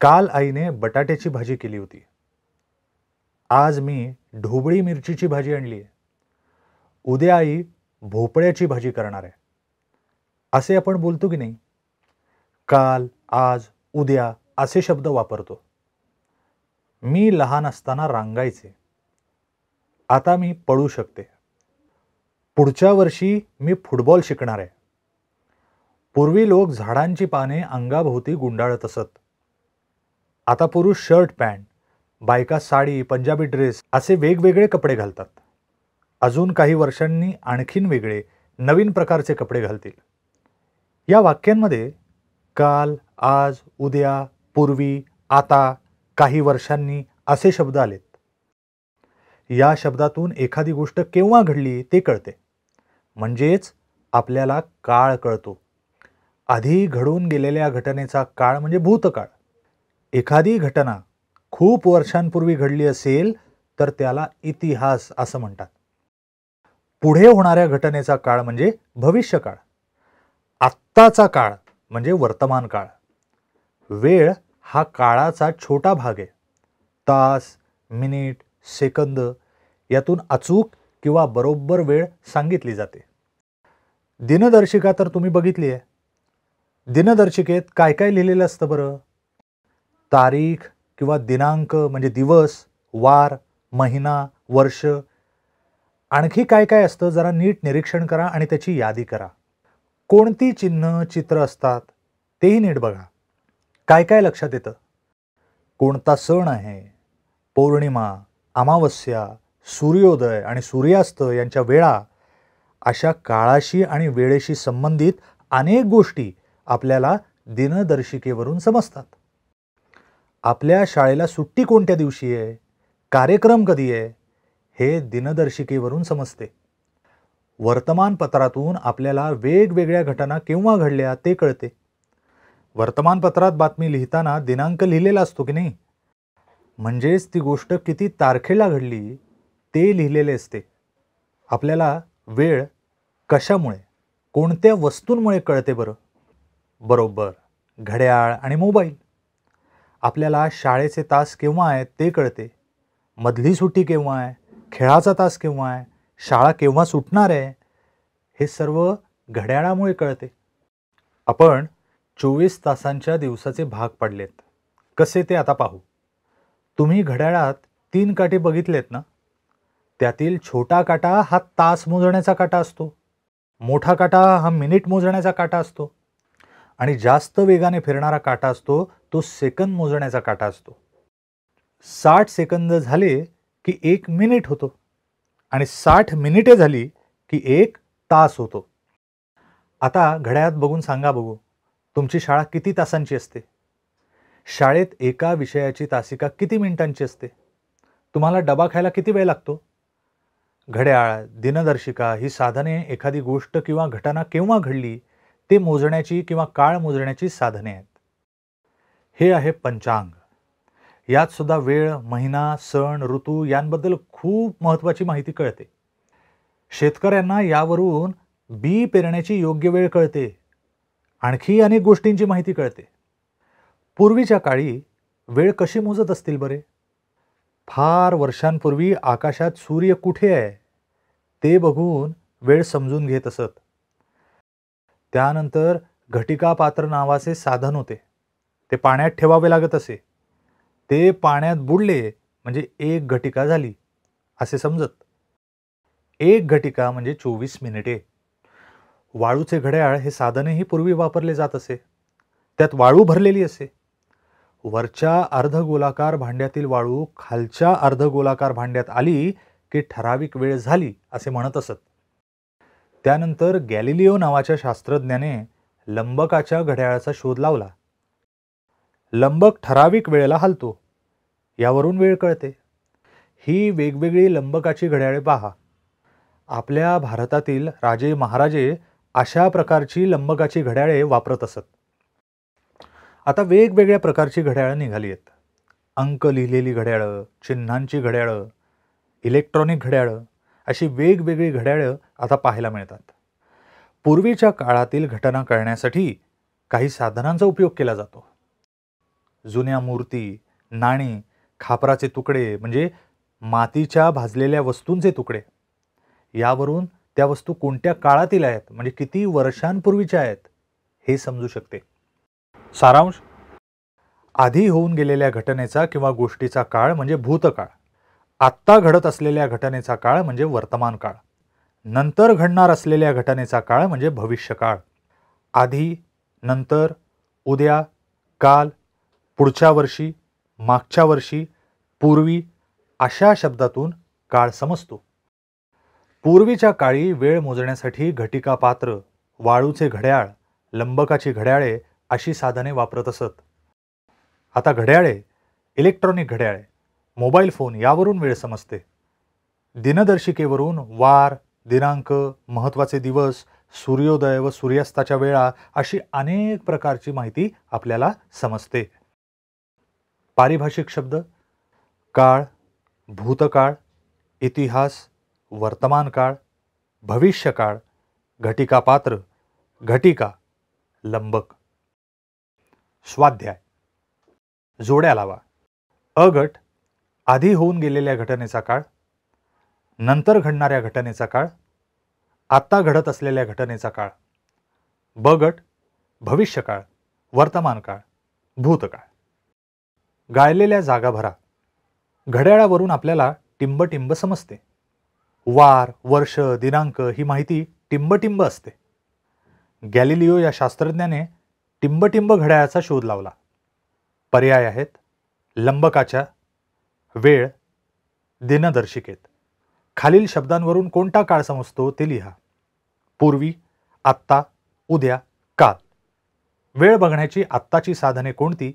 काल आईने बटाट्याची भाजी केली होती आज मी ढोबळी मिरचीची भाजी आणली आहे उद्या आई भोपळ्याची भाजी करणार आहे असे आपण बोलतो की नाही काल आज उद्या असे शब्द वापरतो मी लहान असताना रांगायचे आता मी पळू शकते पुढच्या वर्षी मी फुटबॉल शिकणार आहे पूर्वी लोक झाडांची पाने अंगाभोवती गुंडाळत असत आता पुरुष शर्ट पॅन्ट बायका साडी पंजाबी ड्रेस असे वेगवेगळे कपडे घालतात अजून काही वर्षांनी आणखीन वेगळे नवीन प्रकारचे कपडे घालतील या वाक्यांमध्ये काल आज उद्या पूर्वी आता काही वर्षांनी असे शब्द आलेत या शब्दातून एखादी गोष्ट केव्हा घडली ते कळते म्हणजेच आपल्याला काळ कळतो आधी घडून गेलेल्या घटनेचा काळ म्हणजे भूतकाळ एखादी घटना खूप वर्षांपूर्वी घडली असेल तर त्याला इतिहास असं म्हणतात पुढे होणाऱ्या घटनेचा काळ म्हणजे भविष्यकाळ आत्ताचा काळ म्हणजे वर्तमान काळ वेळ हा काळाचा छोटा भाग आहे तास मिनिट सेकंद यातून अचूक किंवा बरोबर वेळ सांगितली जाते दिनदर्शिका तर तुम्ही बघितली आहे दिनदर्शिकेत काय काय लिहिलेलं असतं बरं तारीख किंवा दिनांक म्हणजे दिवस वार महिना वर्ष आणखी काय काय असतं जरा नीट निरीक्षण करा आणि त्याची यादी करा कोणती चिन्ह चित्र असतात तेही नीट बघा काय काय लक्षात येतं कोणता सण आहे पौर्णिमा अमावस्या सूर्योदय आणि सूर्यास्त यांच्या वेळा अशा काळाशी आणि वेळेशी संबंधित अनेक गोष्टी आपल्याला दिनदर्शिकेवरून समजतात आपल्या शाळेला सुट्टी कोणत्या दिवशी आहे कार्यक्रम कधी आहे हे दिनदर्शिकेवरून समजते वर्तमानपत्रातून आपल्याला वेगवेगळ्या घटना केव्हा घडल्या ते कळते वर्तमानपत्रात बातमी लिहिताना दिनांक लिहिलेला असतो की नाही म्हणजेच ती गोष्ट किती तारखेला घडली ते लिहिलेले असते आपल्याला वेळ कशामुळे कोणत्या वस्तूंमुळे कळते बरं बरोबर घड्याळ आणि मोबाईल आपल्याला शाळेचे तास केव्हा आहे ते कळते मधली सुट्टी केव्हा आहे खेळाचा तास केव्हा आहे शाळा केव्हा सुटणार आहे हे सर्व घड्याळामुळे कळते आपण चोवीस तासांच्या दिवसाचे भाग पडलेत कसे ते आता पाहू तुम्ही घड्याळात तीन काटे बघितलेत ना त्यातील छोटा काटा हा तास मोजण्याचा काटा असतो मोठा काटा हा मिनिट मोजण्याचा काटा असतो आणि जास्त वेगाने फिरणारा काटा असतो तो सेकंद मोजण्याचा काटा असतो साठ सेकंद झाले की एक मिनिट होतो आणि साठ मिनिटे झाली की एक तास होतो आता घड्याळात बघून सांगा बघू तुमची शाळा किती तासांची असते शाळेत एका विषयाची तासिका किती मिनिटांची असते तुम्हाला डबा खायला किती वेळ लागतो घड्याळ दिनदर्शिका ही साधने एखादी गोष्ट किंवा घटना केव्हा घडली ते मोजण्याची किंवा काळ मोजण्याची साधने आहेत हे आहे पंचांग यात सुद्धा वेळ महिना सण ऋतू यांबद्दल खूप महत्त्वाची माहिती कळते शेतकऱ्यांना यावरून बी पेरण्याची योग्य वेळ कळते आणखी अनेक गोष्टींची माहिती कळते पूर्वीच्या काळी वेळ कशी मोजत असतील बरे फार वर्षांपूर्वी आकाशात सूर्य कुठे आहे ते बघून वेळ समजून घेत असत त्यानंतर घटिका पात्र नावाचे साधन होते ते पाण्यात ठेवावे लागत असे ते पाण्यात बुडले म्हणजे एक घटिका झाली असे समजत एक घटिका म्हणजे चोवीस मिनिटे वाळूचे घड्याळ हे साधनही पूर्वी वापरले जात असे त्यात वाळू भरलेली असे वरच्या अर्धगोलाकार भांड्यातील वाळू खालच्या अर्धगोलाकार भांड्यात आली की ठराविक वेळ झाली असे म्हणत असत त्यानंतर गॅलिलिओ नावाच्या शास्त्रज्ञाने लंबकाच्या घड्याळाचा शोध लावला लंबक ठराविक वेळेला हलतो यावरून वेळ कळते ही वेगवेगळी लंबकाची घड्याळे पहा आपल्या भारतातील राजे महाराजे अशा प्रकारची लंबकाची घड्याळे वापरत असत आता वेगवेगळ्या प्रकारची घड्याळं निघाली आहेत अंक लिहिलेली घड्याळं चिन्हांची घड्याळं इलेक्ट्रॉनिक घड्याळं अशी वेगवेगळी घड्याळं आता पाहायला मिळतात पूर्वीच्या काळातील घटना कळण्यासाठी काही साधनांचा उपयोग केला जातो जुन्या मूर्ती नाणी खापराचे तुकडे म्हणजे मातीच्या भाजलेल्या वस्तूंचे तुकडे यावरून त्या वस्तू कोणत्या काळातील आहेत म्हणजे किती वर्षांपूर्वीच्या आहेत हे समजू शकते सारांश आधी होऊन गेलेल्या घटनेचा किंवा गोष्टीचा काळ म्हणजे भूतकाळ आत्ता घडत असलेल्या घटनेचा काळ म्हणजे वर्तमान काळ नंतर घडणार असलेल्या घटनेचा काळ म्हणजे भविष्यकाळ आधी नंतर उद्या काल पुढच्या वर्षी मागच्या वर्षी पूर्वी अशा शब्दातून काळ समजतो पूर्वीच्या काळी वेळ मोजण्यासाठी घटिका पात्र वाळूचे घड्याळ लंबकाची घड्याळे अशी साधने वापरत असत आता घड्याळे इलेक्ट्रॉनिक घड्याळे मोबाईल फोन यावरून वेळ समजते दिनदर्शिकेवरून वार दिनांक महत्त्वाचे दिवस सूर्योदय व सूर्यास्ताच्या वेळा अशी अनेक प्रकारची माहिती आपल्याला समजते पारिभाषिक शब्द काळ भूतकाळ इतिहास वर्तमान काळ भविष्यकाळ पात्र, घटिका लंबक स्वाध्याय जोड्या लावा अगट आधी होऊन गेलेल्या घटनेचा काळ नंतर घडणाऱ्या घटनेचा काळ आत्ता घडत असलेल्या घटनेचा काळ बगट भविष्यकाळ वर्तमान काळ भूतकाळ गाळलेल्या जागा भरा घड्याळावरून आपल्याला टिंबटिंब समजते वार वर्ष दिनांक ही माहिती टिंबटिंब असते गॅलिलिओ या शास्त्रज्ञाने टिंबटिंब घड्याळाचा शोध लावला पर्याय आहेत लंबकाच्या वेळ दिनदर्शिकेत खालील शब्दांवरून कोणता काळ समजतो ते लिहा पूर्वी आत्ता उद्या काल वेळ बघण्याची आत्ताची साधने कोणती